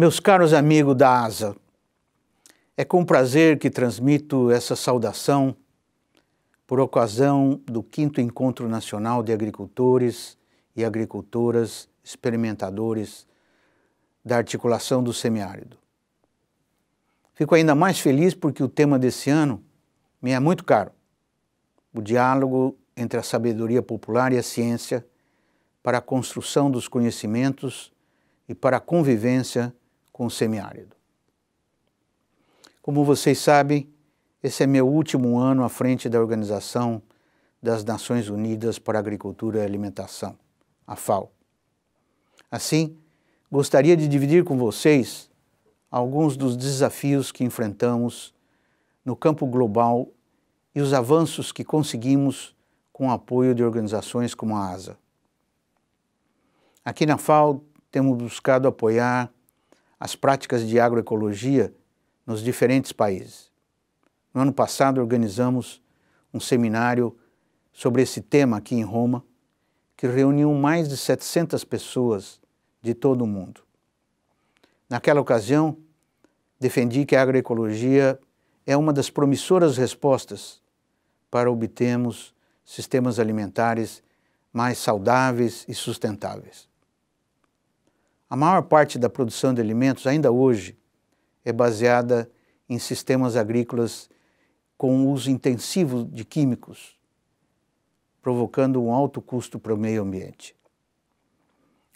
Meus caros amigos da ASA, é com prazer que transmito essa saudação por ocasião do 5 Encontro Nacional de Agricultores e Agricultoras Experimentadores da Articulação do Semiárido. Fico ainda mais feliz porque o tema desse ano me é muito caro: o diálogo entre a sabedoria popular e a ciência para a construção dos conhecimentos e para a convivência com o semiárido. Como vocês sabem, esse é meu último ano à frente da Organização das Nações Unidas para Agricultura e Alimentação, a FAO. Assim, gostaria de dividir com vocês alguns dos desafios que enfrentamos no campo global e os avanços que conseguimos com o apoio de organizações como a ASA. Aqui na FAO temos buscado apoiar as práticas de agroecologia nos diferentes países. No ano passado, organizamos um seminário sobre esse tema aqui em Roma, que reuniu mais de 700 pessoas de todo o mundo. Naquela ocasião, defendi que a agroecologia é uma das promissoras respostas para obtermos sistemas alimentares mais saudáveis e sustentáveis. A maior parte da produção de alimentos, ainda hoje, é baseada em sistemas agrícolas com uso intensivo de químicos, provocando um alto custo para o meio ambiente.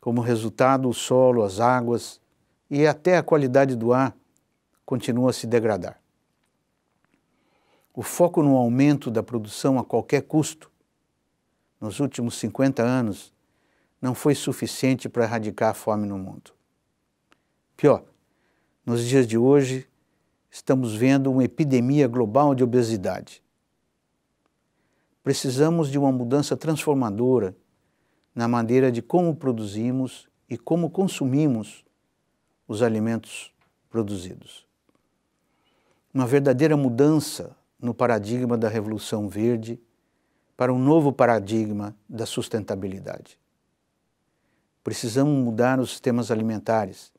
Como resultado, o solo, as águas e até a qualidade do ar continua a se degradar. O foco no aumento da produção a qualquer custo, nos últimos 50 anos, não foi suficiente para erradicar a fome no mundo. Pior, nos dias de hoje, estamos vendo uma epidemia global de obesidade. Precisamos de uma mudança transformadora na maneira de como produzimos e como consumimos os alimentos produzidos. Uma verdadeira mudança no paradigma da Revolução Verde para um novo paradigma da sustentabilidade. Precisamos mudar os sistemas alimentares,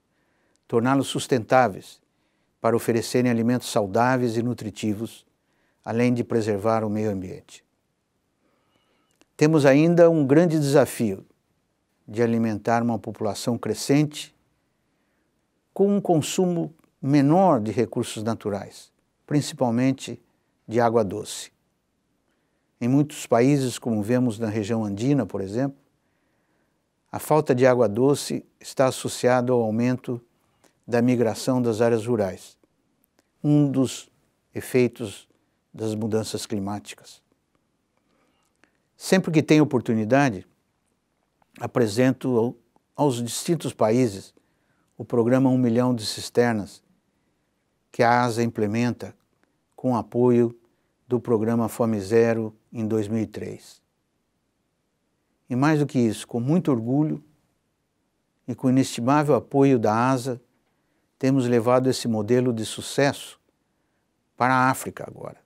torná-los sustentáveis para oferecerem alimentos saudáveis e nutritivos, além de preservar o meio ambiente. Temos ainda um grande desafio de alimentar uma população crescente com um consumo menor de recursos naturais, principalmente de água doce. Em muitos países, como vemos na região andina, por exemplo, a falta de água doce está associada ao aumento da migração das áreas rurais, um dos efeitos das mudanças climáticas. Sempre que tenho oportunidade, apresento aos distintos países o programa Um Milhão de Cisternas, que a ASA implementa com apoio do programa Fome Zero em 2003. E mais do que isso, com muito orgulho e com inestimável apoio da ASA, temos levado esse modelo de sucesso para a África agora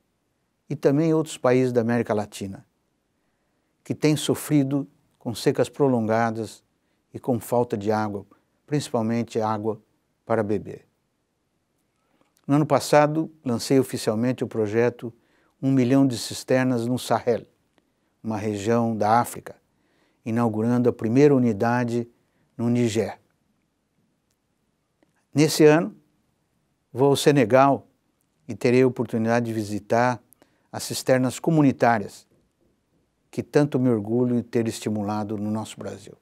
e também outros países da América Latina, que têm sofrido com secas prolongadas e com falta de água, principalmente água para beber. No ano passado, lancei oficialmente o projeto Um Milhão de Cisternas no Sahel, uma região da África, inaugurando a primeira unidade no Niger. Nesse ano, vou ao Senegal e terei a oportunidade de visitar as cisternas comunitárias, que tanto me orgulho em ter estimulado no nosso Brasil.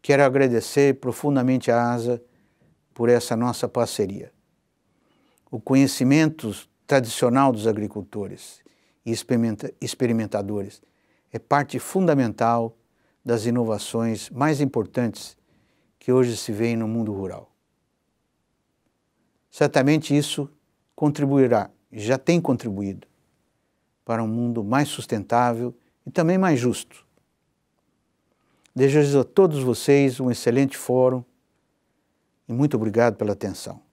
Quero agradecer profundamente a ASA por essa nossa parceria. O conhecimento tradicional dos agricultores e experimenta experimentadores é parte fundamental das inovações mais importantes que hoje se vêem no mundo rural. Certamente isso contribuirá, já tem contribuído, para um mundo mais sustentável e também mais justo. Desejo a todos vocês um excelente fórum e muito obrigado pela atenção.